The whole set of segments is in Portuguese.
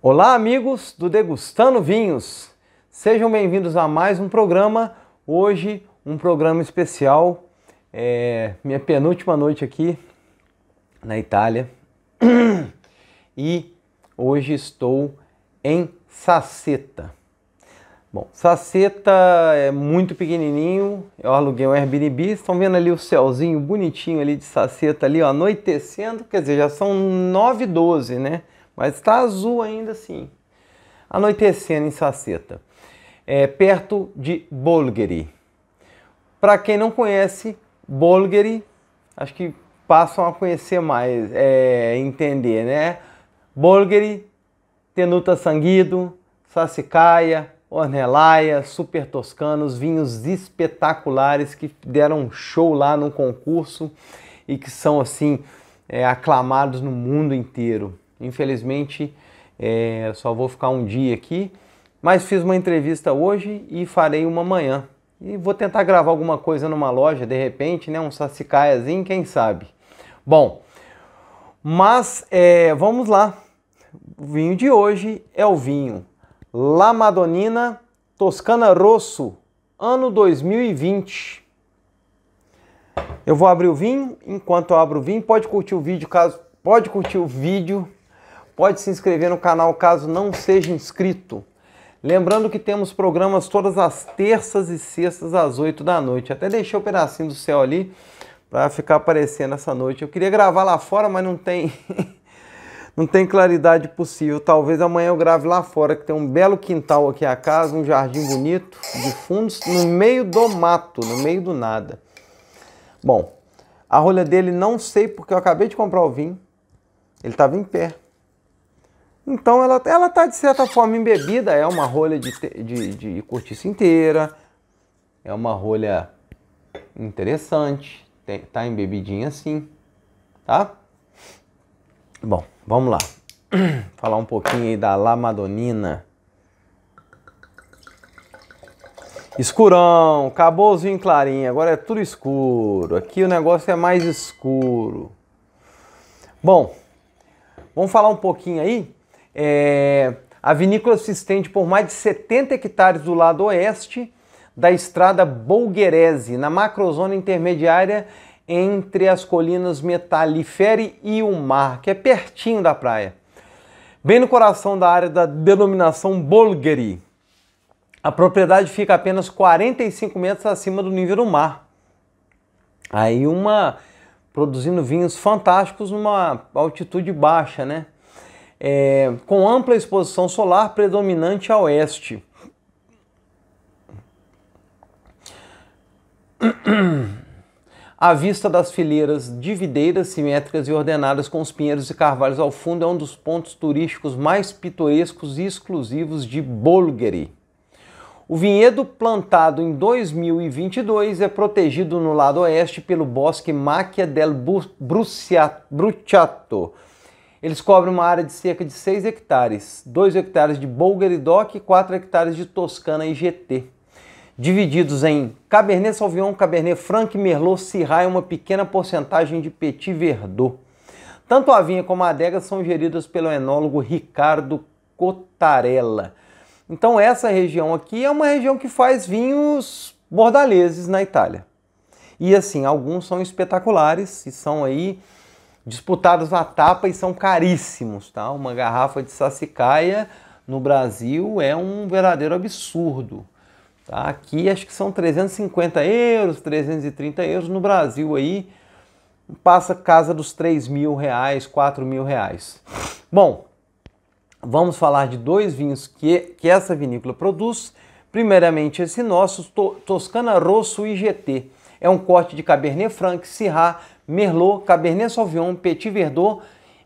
Olá, amigos do Degustando Vinhos! Sejam bem-vindos a mais um programa. Hoje, um programa especial. É minha penúltima noite aqui na Itália. E hoje estou em Saceta. Bom, Saceta é muito pequenininho. Eu aluguei um Airbnb. Estão vendo ali o céuzinho bonitinho ali de Saceta ali, ó, anoitecendo. Quer dizer, já são 9 e 12 né? mas está azul ainda assim. Anoitecendo em Saceta, é, perto de Bolgheri. Para quem não conhece, Bolgheri, acho que passam a conhecer mais, é, entender, né? Bolgheri, Tenuta Sanguido, Sassicaia, Ornelaia, Super Toscanos, vinhos espetaculares que deram um show lá no concurso e que são assim é, aclamados no mundo inteiro. Infelizmente, é, só vou ficar um dia aqui, mas fiz uma entrevista hoje e farei uma amanhã E vou tentar gravar alguma coisa numa loja, de repente, né? Um sassicaiazinho, quem sabe. Bom, mas é, vamos lá. O vinho de hoje é o vinho La Madonina Toscana Rosso, ano 2020. Eu vou abrir o vinho. Enquanto eu abro o vinho, pode curtir o vídeo, caso pode curtir o vídeo Pode se inscrever no canal caso não seja inscrito. Lembrando que temos programas todas as terças e sextas às 8 da noite. Até deixei o um pedacinho do céu ali para ficar aparecendo essa noite. Eu queria gravar lá fora, mas não tem não tem claridade possível. Talvez amanhã eu grave lá fora, que tem um belo quintal aqui a casa, um jardim bonito de fundos no meio do mato, no meio do nada. Bom, a rolha dele não sei porque eu acabei de comprar o vinho. Ele estava em pé. Então ela, ela tá de certa forma embebida, é uma rolha de, de, de cortiça inteira, é uma rolha interessante, tem, tá embebidinha assim, tá? Bom, vamos lá. Falar um pouquinho aí da lamadonina. Escurão, cabozinho os clarinho, agora é tudo escuro. Aqui o negócio é mais escuro. Bom, vamos falar um pouquinho aí é, a vinícola se estende por mais de 70 hectares do lado oeste da estrada Bolguerese, na macrozona intermediária entre as colinas Metallifere e o mar, que é pertinho da praia, bem no coração da área da denominação Bolgheri. A propriedade fica apenas 45 metros acima do nível do mar. Aí uma produzindo vinhos fantásticos numa altitude baixa, né? é, com ampla exposição solar predominante a oeste. A vista das fileiras divideiras, simétricas e ordenadas com os pinheiros e carvalhos ao fundo é um dos pontos turísticos mais pitorescos e exclusivos de Bolgheri. O vinhedo plantado em 2022 é protegido no lado oeste pelo Bosque Macchia del Bruciato, eles cobrem uma área de cerca de 6 hectares, 2 hectares de Bolger e Doc e 4 hectares de Toscana e GT. Divididos em Cabernet Sauvignon, Cabernet Franc, Merlot, Syrah e uma pequena porcentagem de Petit Verdot. Tanto a vinha como a adega são geridas pelo enólogo Ricardo Cotarella. Então essa região aqui é uma região que faz vinhos bordaleses na Itália. E assim, alguns são espetaculares e são aí disputados à tapa e são caríssimos, tá? Uma garrafa de sassicaia no Brasil é um verdadeiro absurdo. Tá? Aqui acho que são 350 euros, 330 euros. No Brasil aí passa casa dos 3 mil reais, 4 mil reais. Bom, vamos falar de dois vinhos que, que essa vinícola produz. Primeiramente esse nosso, to, Toscana Rosso IGT. É um corte de Cabernet Franc, Syrah, Merlot, Cabernet Sauvignon, Petit Verdot,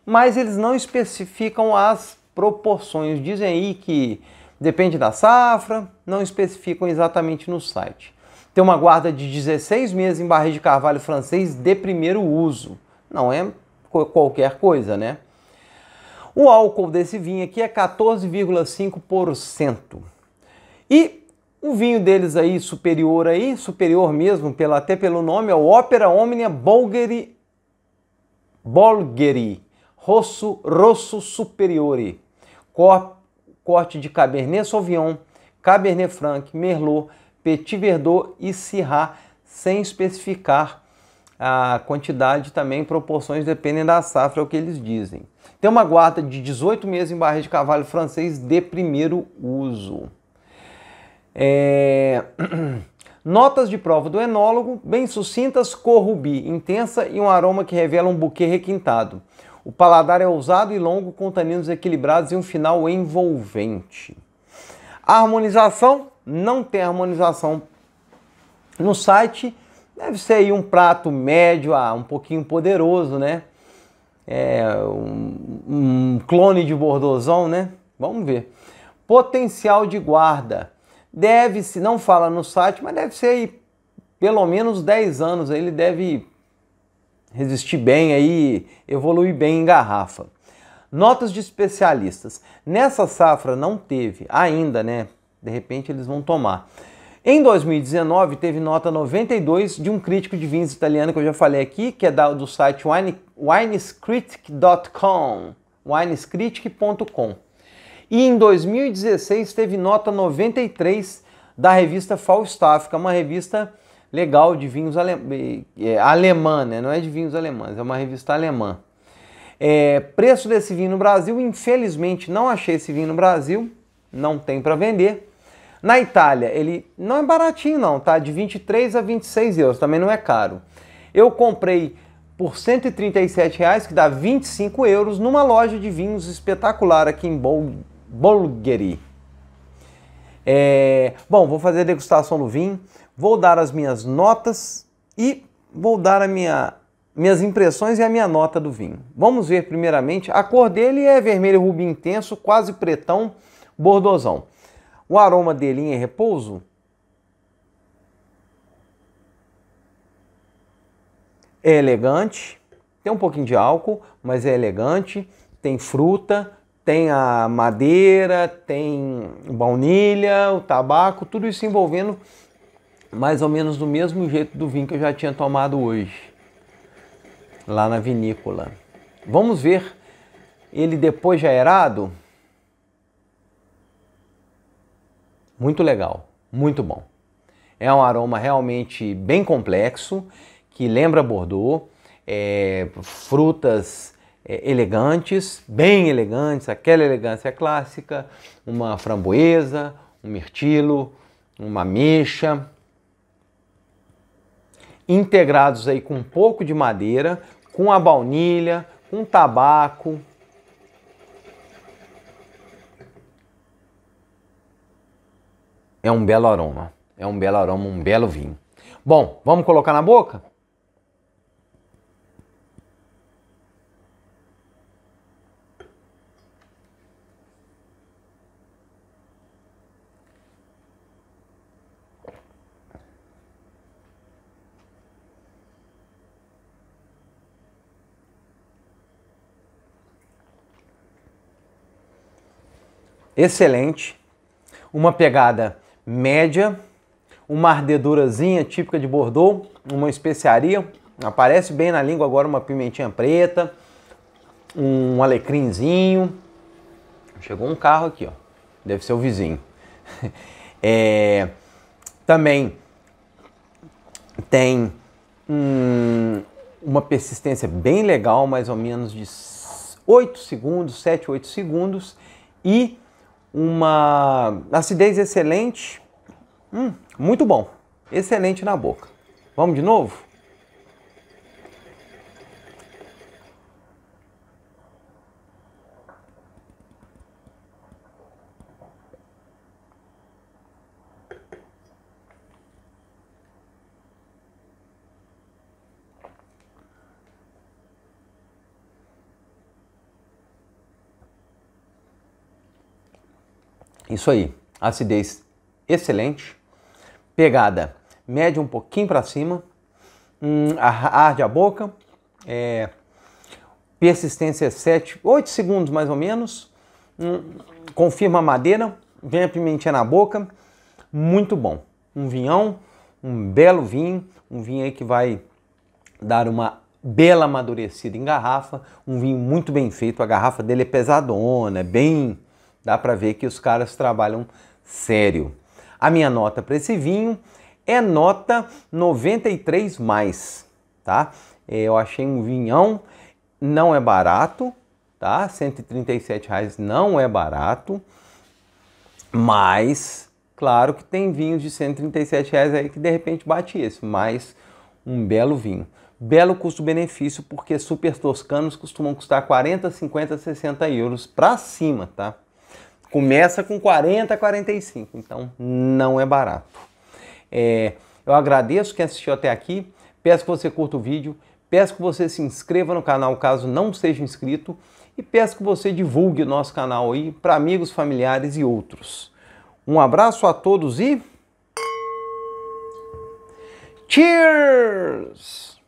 mas eles não especificam as proporções. Dizem aí que depende da safra, não especificam exatamente no site. Tem uma guarda de 16 meses em barris de carvalho francês de primeiro uso. Não é qualquer coisa, né? O álcool desse vinho aqui é 14,5%. E o vinho deles aí superior aí, superior mesmo, pela, até pelo nome, é o Opera Omnia Bulgari Bulgari Rosso, Rosso Superiore. Cor, corte de Cabernet Sauvignon, Cabernet Franc, Merlot, Petit Verdot e Syrah, sem especificar a quantidade também, proporções dependem da safra, é o que eles dizem. Tem uma guarda de 18 meses em barril de cavalo francês de primeiro uso. É... Notas de prova do enólogo, bem sucintas, cor rubi, intensa e um aroma que revela um buquê requintado. O paladar é ousado e longo, com taninos equilibrados e um final envolvente. A harmonização, não tem harmonização no site. Deve ser aí um prato médio, ah, um pouquinho poderoso, né? É, um, um clone de bordozão, né? Vamos ver. Potencial de guarda deve-se, não fala no site, mas deve ser aí pelo menos 10 anos, aí ele deve resistir bem aí, evoluir bem em garrafa. Notas de especialistas. Nessa safra não teve ainda, né? De repente eles vão tomar. Em 2019 teve nota 92 de um crítico de vinhos italiano que eu já falei aqui, que é do site wine, winescritic.com, winescritic.com e em 2016 teve nota 93 da revista Falstaff, que é uma revista legal de vinhos ale... é, alemã, né? não é de vinhos alemães, é uma revista alemã. É, preço desse vinho no Brasil, infelizmente não achei esse vinho no Brasil, não tem para vender. Na Itália, ele não é baratinho não, tá? De 23 a 26 euros, também não é caro. Eu comprei por 137 reais, que dá 25 euros, numa loja de vinhos espetacular aqui em Bom, Bolgheri. É, bom, vou fazer a degustação do vinho, vou dar as minhas notas e vou dar as minha, minhas impressões e a minha nota do vinho. Vamos ver primeiramente, a cor dele é vermelho rubi intenso, quase pretão, bordosão. O aroma dele em repouso é elegante, tem um pouquinho de álcool, mas é elegante, tem fruta, tem a madeira, tem baunilha, o tabaco, tudo isso envolvendo mais ou menos do mesmo jeito do vinho que eu já tinha tomado hoje, lá na vinícola. Vamos ver ele depois já erado? Muito legal, muito bom. É um aroma realmente bem complexo, que lembra Bordeaux, é, frutas é, elegantes, bem elegantes, aquela elegância clássica, uma framboesa, um mirtilo, uma mexa, integrados aí com um pouco de madeira, com a baunilha, com tabaco. É um belo aroma, é um belo aroma, um belo vinho. Bom, vamos colocar na boca? excelente, uma pegada média, uma ardedurazinha típica de Bordeaux, uma especiaria, aparece bem na língua agora uma pimentinha preta, um alecrimzinho. Chegou um carro aqui, ó. Deve ser o vizinho. é, também tem hum, uma persistência bem legal, mais ou menos de 8 segundos, 7, 8 segundos, e uma acidez excelente, hum, muito bom, excelente na boca. Vamos de novo? Isso aí, acidez excelente, pegada média um pouquinho para cima, hum, arde a boca, é, persistência é 7, 8 segundos mais ou menos, hum, confirma a madeira, vem a pimentinha na boca, muito bom. Um vinhão, um belo vinho, um vinho aí que vai dar uma bela amadurecida em garrafa, um vinho muito bem feito, a garrafa dele é pesadona, é bem Dá para ver que os caras trabalham sério. A minha nota para esse vinho é nota 93 mais, tá? É, eu achei um vinhão, não é barato, tá? 137 reais não é barato, mas claro que tem vinhos de 137 reais aí que de repente bate esse, mas um belo vinho. Belo custo-benefício, porque super toscanos costumam custar 40, 50, 60 euros para cima, tá? Começa com 40, 45, então não é barato. É, eu agradeço quem assistiu até aqui, peço que você curta o vídeo, peço que você se inscreva no canal caso não seja inscrito e peço que você divulgue o nosso canal aí para amigos, familiares e outros. Um abraço a todos e Cheers!